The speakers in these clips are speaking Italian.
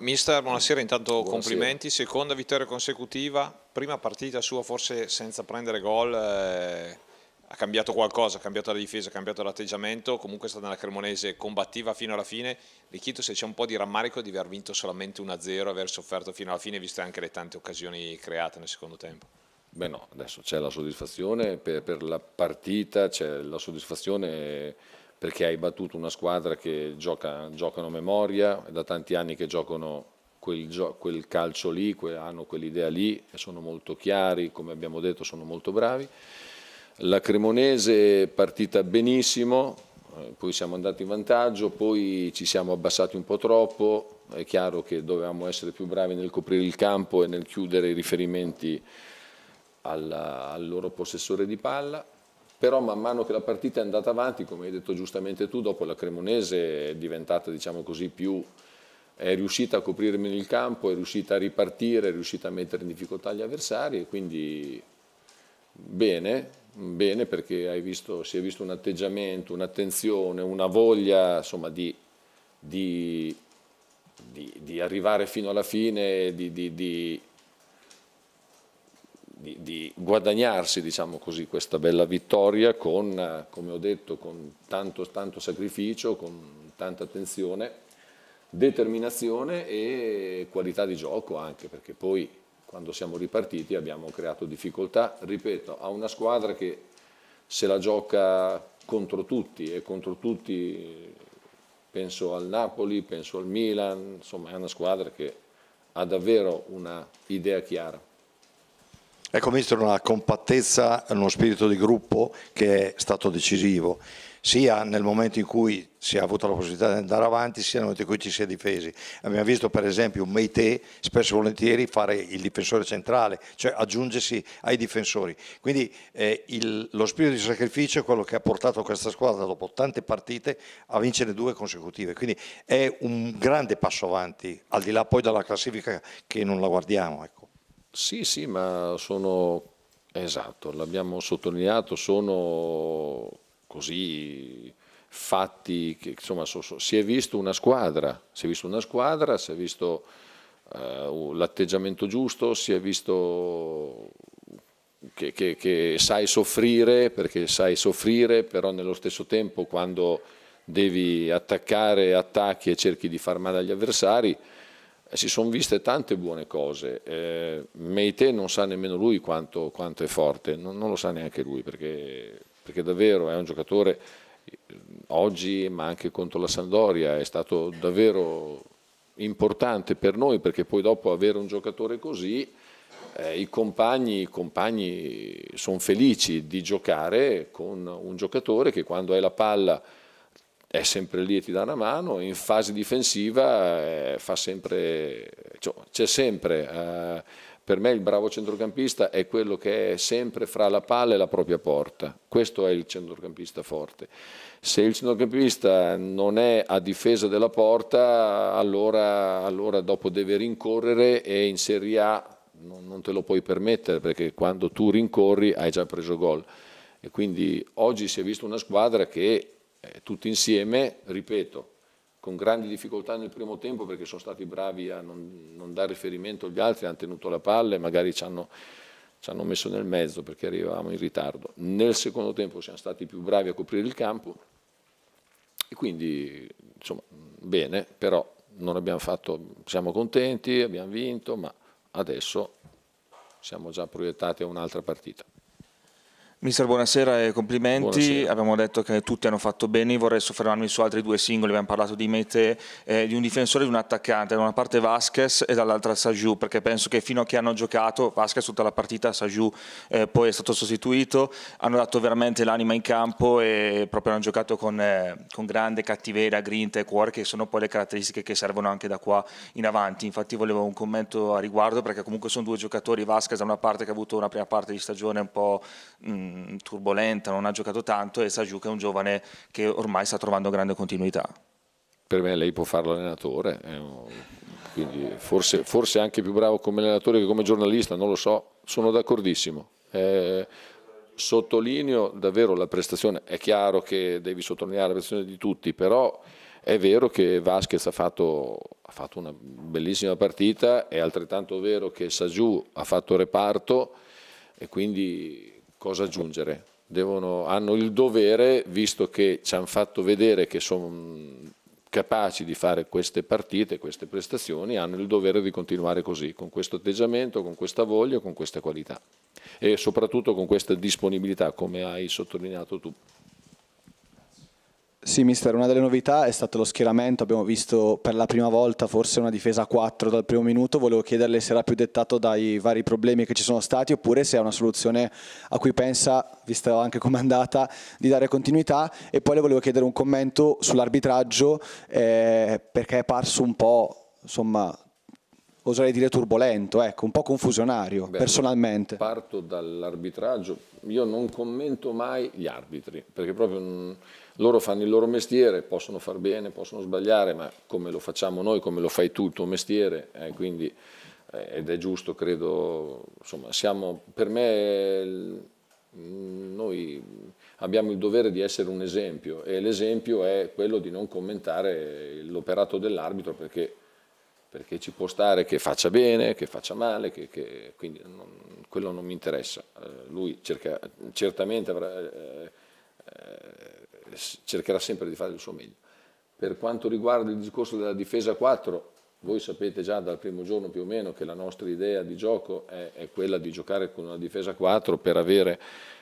Mister, buonasera, intanto buonasera. complimenti, seconda vittoria consecutiva, prima partita sua forse senza prendere gol, eh, ha cambiato qualcosa, ha cambiato la difesa, ha cambiato l'atteggiamento, comunque è stata nella Cremonese combattiva fino alla fine, le chiedo se c'è un po' di rammarico di aver vinto solamente 1-0, aver sofferto fino alla fine, viste anche le tante occasioni create nel secondo tempo. Beh no, adesso c'è la soddisfazione per, per la partita, c'è la soddisfazione perché hai battuto una squadra che gioca, giocano a memoria, è da tanti anni che giocano quel, quel calcio lì, que, hanno quell'idea lì, e sono molto chiari, come abbiamo detto sono molto bravi. La Cremonese è partita benissimo, eh, poi siamo andati in vantaggio, poi ci siamo abbassati un po' troppo, è chiaro che dovevamo essere più bravi nel coprire il campo e nel chiudere i riferimenti alla, al loro possessore di palla però man mano che la partita è andata avanti, come hai detto giustamente tu, dopo la Cremonese è diventata diciamo così, più è riuscita a coprire meno il campo, è riuscita a ripartire, è riuscita a mettere in difficoltà gli avversari e quindi bene, bene perché visto, si è visto un atteggiamento, un'attenzione, una voglia insomma, di, di, di, di, arrivare fino alla fine, di, di, di guadagnarsi diciamo così, questa bella vittoria con, come ho detto, con tanto, tanto sacrificio, con tanta attenzione, determinazione e qualità di gioco anche, perché poi quando siamo ripartiti abbiamo creato difficoltà, ripeto, a una squadra che se la gioca contro tutti e contro tutti penso al Napoli, penso al Milan, insomma è una squadra che ha davvero una idea chiara. Ecco, mister, una compattezza, uno spirito di gruppo che è stato decisivo, sia nel momento in cui si è avuto la possibilità di andare avanti, sia nel momento in cui ci si è difesi. Abbiamo visto per esempio un Meite spesso e volentieri fare il difensore centrale, cioè aggiungersi ai difensori. Quindi eh, il, lo spirito di sacrificio è quello che ha portato questa squadra dopo tante partite a vincere due consecutive. Quindi è un grande passo avanti, al di là poi della classifica che non la guardiamo. Ecco. Sì, sì, ma sono, esatto, l'abbiamo sottolineato, sono così fatti che insomma so, so, si è visto una squadra, si è visto una squadra, si è visto uh, l'atteggiamento giusto, si è visto che, che, che, sai soffrire perché sai soffrire, però nello stesso tempo quando devi attaccare attacchi e cerchi di far male agli avversari, si sono viste tante buone cose. Eh, Meite non sa nemmeno lui quanto, quanto è forte, non, non, lo sa neanche lui, perché, perché, davvero è un giocatore oggi, ma anche contro la Sandoria, è stato davvero importante per noi, perché poi dopo avere un giocatore così, eh, i compagni, compagni sono felici di giocare con un giocatore che quando hai la palla è sempre lì e ti dà una mano, in fase difensiva eh, sempre, cioè, c'è sempre, eh, per me il bravo centrocampista è quello che è sempre fra la palla e la propria porta, questo è il centrocampista forte. Se il centrocampista non è a difesa della porta, allora, allora dopo deve rincorrere e in Serie A non, non te lo puoi permettere perché quando tu rincorri hai già preso gol. E quindi oggi si è visto una squadra che eh, tutti insieme, ripeto, con grandi difficoltà nel primo tempo perché sono stati bravi a non, non dare riferimento agli altri, hanno tenuto la palla e magari ci hanno, ci hanno messo nel mezzo perché arrivavamo in ritardo. Nel secondo tempo siamo stati più bravi a coprire il campo e quindi insomma bene, però non abbiamo fatto, siamo contenti, abbiamo vinto, ma adesso siamo già proiettati a un'altra partita. Mister, buonasera e complimenti. Buonasera. Abbiamo detto che tutti hanno fatto bene. Vorrei soffermarmi su altri due singoli. Abbiamo parlato di Mete, eh, di un difensore e di un attaccante. Da una parte Vasquez e dall'altra Saju, perché penso che fino a che hanno giocato, Vasquez tutta la partita, Saju eh, poi è stato sostituito, hanno dato veramente l'anima in campo e proprio hanno giocato con, eh, con grande cattiveria, grinta e cuore, che sono poi le caratteristiche che servono anche da qua in avanti. Infatti volevo un commento a riguardo, perché comunque sono due giocatori, Vasquez da una parte che ha avuto una prima parte di stagione un po'... Mh, mm, Mm, turbolenta, non ha giocato tanto e Sajuk è un giovane che ormai sta trovando grande continuità. Per me lei può fare l'allenatore, eh, quindi forse, forse anche più bravo come allenatore che come giornalista, non lo so, sono d'accordissimo. Eh, sottolineo davvero la prestazione, è chiaro che devi sottolineare la prestazione di tutti, però è vero che Vasquez ha fatto, ha fatto una bellissima partita, è altrettanto vero che Sagiù ha fatto reparto e quindi cosa aggiungere. Devono, hanno il dovere, visto che ci hanno fatto vedere che sono capaci di fare queste partite, queste prestazioni, hanno il dovere di continuare così, con questo atteggiamento, con questa voglia, con questa qualità e soprattutto con questa disponibilità, come hai sottolineato tu. Sì, mister, una delle novità è stato lo schieramento, abbiamo visto per la prima volta forse una difesa a 4 dal primo minuto, volevo chiederle se era più dettato dai vari problemi che ci sono stati oppure se è una soluzione a cui pensa, vista anche com'è andata, di dare continuità e poi le volevo chiedere un commento sull'arbitraggio eh, perché è parso un po' insomma, oserei dire turbolento, ecco, un po' confusionario Beh, personalmente. Parto dall'arbitraggio, io non commento mai gli arbitri, perché proprio mm, loro fanno il loro mestiere, possono far bene, possono sbagliare, ma come lo facciamo noi, come lo fai tu il tuo mestiere, eh, quindi, eh, ed è giusto, credo, insomma, siamo, per me mm, noi abbiamo il dovere di essere un esempio e l'esempio è quello di non commentare l'operato dell'arbitro perché perché ci può stare che faccia bene, che faccia male, che, che, quindi non, quello non mi interessa. Eh, lui cerca, certamente avrà, eh, eh, cercherà sempre di fare il suo meglio. Per quanto riguarda il discorso della difesa 4, voi sapete già dal primo giorno più o meno che la nostra idea di gioco è, è quella di giocare con una difesa 4 per avere,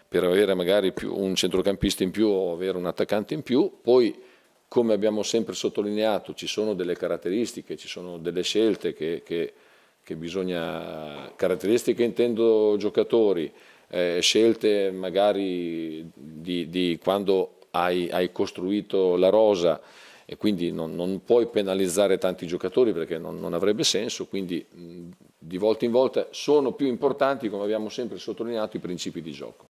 per avere magari un centrocampista in più o avere un attaccante in più, poi come abbiamo sempre sottolineato ci sono delle caratteristiche, ci sono delle scelte che, che, che bisogna, caratteristiche intendo giocatori, eh, scelte magari di, di quando hai, hai, costruito la rosa e quindi non, non puoi penalizzare tanti giocatori perché non, non avrebbe senso, quindi mh, di volta in volta sono più importanti, come abbiamo sempre sottolineato, i principi di gioco.